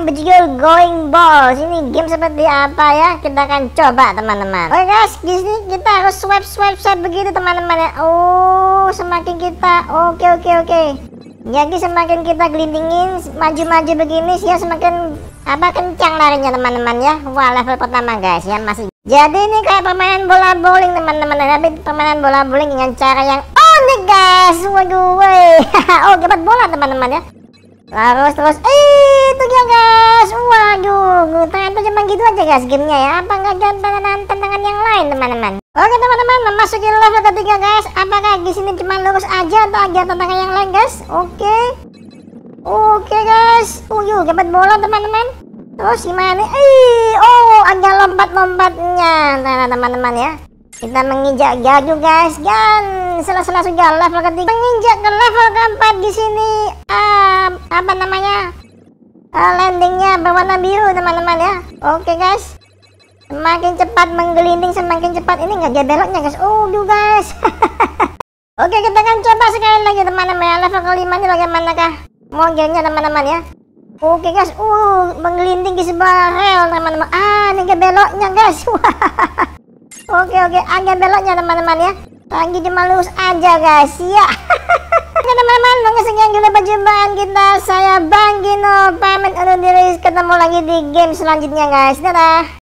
yang berjudul going balls ini game seperti apa ya kita akan coba teman-teman oke guys di kita harus swipe swipe swipe begitu teman-teman ya oh semakin kita oke oke oke jadi semakin kita gelindingin maju-maju begini sih ya semakin apa kencang larinya teman-teman ya wah level pertama guys ya masih jadi ini kayak permainan bola bowling teman-teman ya. tapi permainan bola bowling dengan cara yang unik guys waduh woi oh dapat bola teman-teman ya Terus terus eh itu dia guys. Waduh, tuh cuma gitu aja guys gamenya ya. Apa nggak ada tantangan-tantangan yang lain teman-teman? Oke teman-teman, memasuki level ketiga guys. Apakah di sini cuma lurus aja atau ada tantangan yang lain guys? Oke. Oke guys. Uyu oh, dapat bola teman-teman. Terus gimana? Eh, oh ada lompat-lompatnya nah, nah, teman-teman ya. Kita menginjak gaju guys dan selesai sudah level ketiga menginjak ke level keempat di sini uh, apa namanya uh, landingnya berwarna biru teman-teman ya. Oke okay, guys. Semakin cepat menggelinding semakin cepat ini nggak ada beloknya guys. Oh, guys. Oke okay, kita akan coba sekali lagi teman-teman ya level kelima ini bagaimanakah modelnya teman-teman ya. Oke okay, guys, uh menggelinding di sebelah rel teman-teman. Ah, ini beloknya guys. Oke oke agak beloknya teman-teman ya Lagi cuma lurus aja guys Ya Oke teman-teman mungkin sekian kita perjumpaan kita Saya Bang Gino pamit untuk diri Ketemu lagi di game selanjutnya guys Dadah